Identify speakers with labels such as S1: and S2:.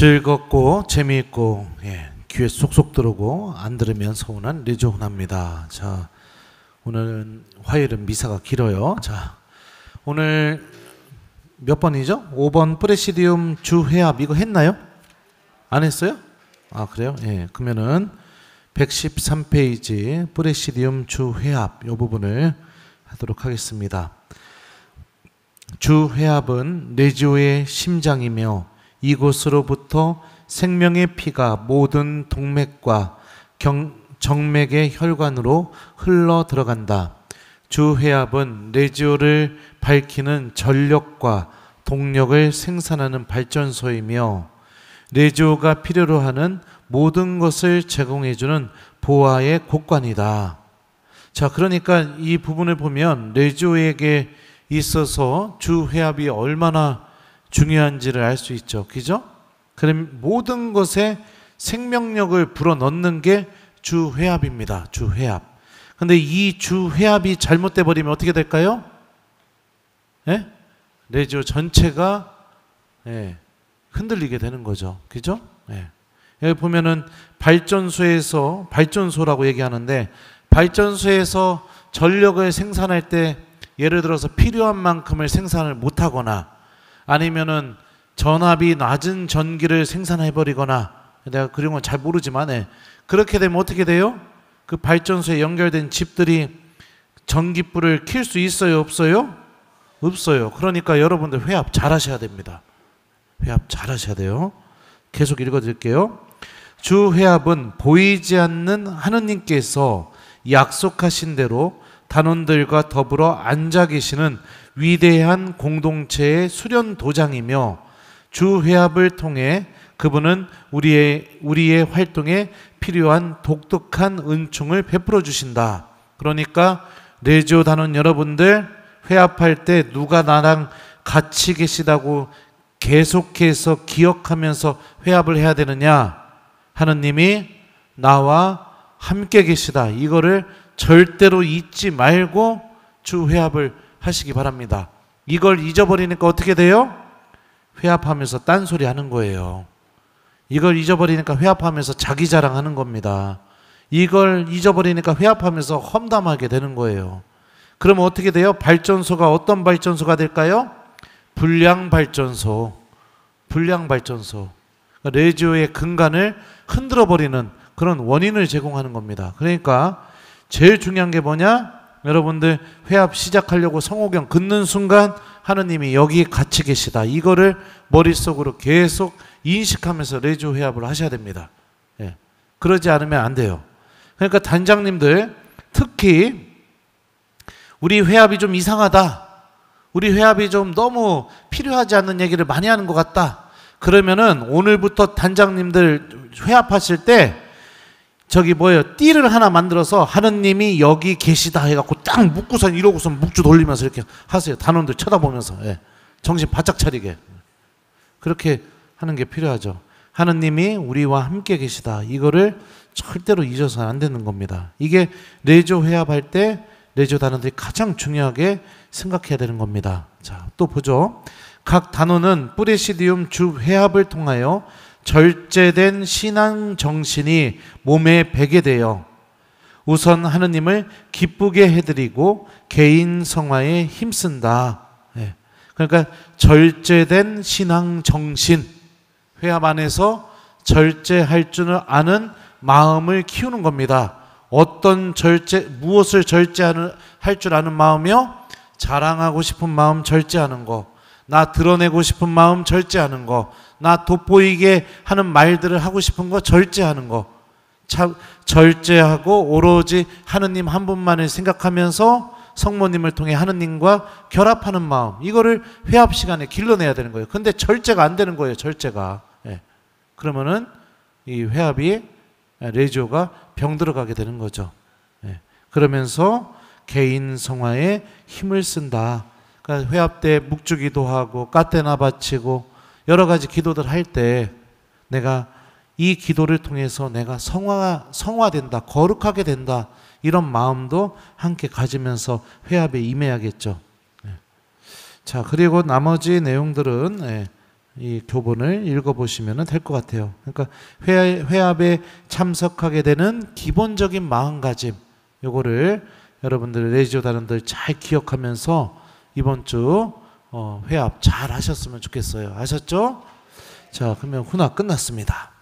S1: 즐겁고 재미있고 예, 귀에 쏙쏙 들어오고 안 들으면 서운한 리조훈합니다. 자 오늘은 화요일은 미사가 길어요. 자 오늘 몇 번이죠? 5번 프레시디움 주회합 이거 했나요? 안 했어요? 아 그래요? 예 그러면은 113페이지 프레시디움 주회합 이 부분을 하도록 하겠습니다. 주회합은 레지오의 심장이며 이곳으로부터 생명의 피가 모든 동맥과 경, 정맥의 혈관으로 흘러 들어간다. 주회합은 레지오를 밝히는 전력과 동력을 생산하는 발전소이며 레지오가 필요로 하는 모든 것을 제공해주는 보아의 곳관이다. 자, 그러니까 이 부분을 보면 레지오에게 있어서 주회합이 얼마나 중요한지를 알 수 있죠. 그죠? 그럼 모든 것에 생명력을 불어넣는 게 주회합입니다. 주회합. 근데 이 주회합이 잘못돼 버리면 어떻게 될까요? 예? 레지오 전체가 예, 흔들리게 되는 거죠. 그죠? 예. 여기 보면은 발전소에서 발전소라고 얘기하는데 발전소에서 전력을 생산할 때 예를 들어서 필요한 만큼을 생산을 못하거나 아니면은 전압이 낮은 전기를 생산해 버리거나 내가 그런 건 잘 모르지만 에 그렇게 되면 어떻게 돼요? 그 발전소에 연결된 집들이 전기불을 킬 수 있어요, 없어요? 없어요. 그러니까 여러분들 회합 잘 하셔야 됩니다. 회합 잘 하셔야 돼요. 계속 읽어 드릴게요. 주 회합은 보이지 않는 하느님께서 약속하신 대로 단원들과 더불어 앉아 계시는 위대한 공동체의 수련 도장이며 주 회합을 통해 그분은 우리의 우리의 활동에 필요한 독특한 은총을 베풀어 주신다. 그러니까 레지오 단원 여러분들 회합할 때 누가 나랑 같이 계시다고 계속해서 기억하면서 회합을 해야 되느냐? 하느님이 나와 함께 계시다. 이거를 절대로 잊지 말고 주 회합을 하시기 바랍니다. 이걸 잊어버리니까 어떻게 돼요? 회합하면서 딴소리 하는 거예요. 이걸 잊어버리니까 회합하면서 자기 자랑하는 겁니다. 이걸 잊어버리니까 회합하면서 험담하게 되는 거예요. 그럼 어떻게 돼요? 발전소가 어떤 발전소가 될까요? 불량 발전소. 불량 발전소. 그러니까 레지오의 근간을 흔들어 버리는 그런 원인을 제공하는 겁니다. 그러니까 제일 중요한 게 뭐냐? 여러분들 회합 시작하려고 성호경 긋는 순간 하느님이 여기 같이 계시다. 이거를 머릿속으로 계속 인식하면서 레주 회합을 하셔야 됩니다. 예. 그러지 않으면 안 돼요. 그러니까 단장님들 특히 우리 회합이 좀 이상하다. 우리 회합이 좀 너무 필요하지 않는 얘기를 많이 하는 것 같다. 그러면은 오늘부터 단장님들 회합하실 때 저기 뭐예요? 띠를 하나 만들어서 하느님이 여기 계시다 해갖고 딱 묶고선 이러고선 묵주 돌리면서 이렇게 하세요. 단원들 쳐다보면서 예. 정신 바짝 차리게 그렇게 하는 게 필요하죠. 하느님이 우리와 함께 계시다. 이거를 절대로 잊어서는 안 되는 겁니다. 이게 레조 회합할 때 레조 단원들이 가장 중요하게 생각해야 되는 겁니다. 자, 또 보죠. 각 단원은 뿌레시디움 주 회합을 통하여 절제된 신앙 정신이 몸에 배게 되어 우선 하느님을 기쁘게 해드리고 개인 성화에 힘쓴다. 예. 그러니까 절제된 신앙 정신, 회합 안에서 절제할 줄 아는 마음을 키우는 겁니다. 어떤 절제, 무엇을 절제할 줄 아는 마음이요? 자랑하고 싶은 마음 절제하는 거, 나 드러내고 싶은 마음 절제하는 거, 나 돋보이게 하는 말들을 하고 싶은 거 절제하는 거. 참, 절제하고 오로지 하느님 한 분만을 생각하면서 성모님을 통해 하느님과 결합하는 마음. 이거를 회합 시간에 길러내야 되는 거예요. 근데 절제가 안 되는 거예요. 절제가. 예. 그러면은 이 회합이 레조가 병들어가게 되는 거죠. 예. 그러면서 개인 성화에 힘을 쓴다. 그러니까 회합 때 묵주기도 하고 까테나 바치고 여러 가지 기도들 할 때 내가 이 기도를 통해서 내가 성화, 성화된다, 거룩하게 된다, 이런 마음도 함께 가지면서 회합에 임해야겠죠. 예. 자, 그리고 나머지 내용들은 예, 이 교본을 읽어보시면 될 것 같아요. 그러니까 회합에 참석하게 되는 기본적인 마음가짐, 요거를 여러분들 레지오 다원들잘 기억하면서 이번 주 어, 회합 잘 하셨으면 좋겠어요. 아셨죠? 자, 그러면 훈화 끝났습니다.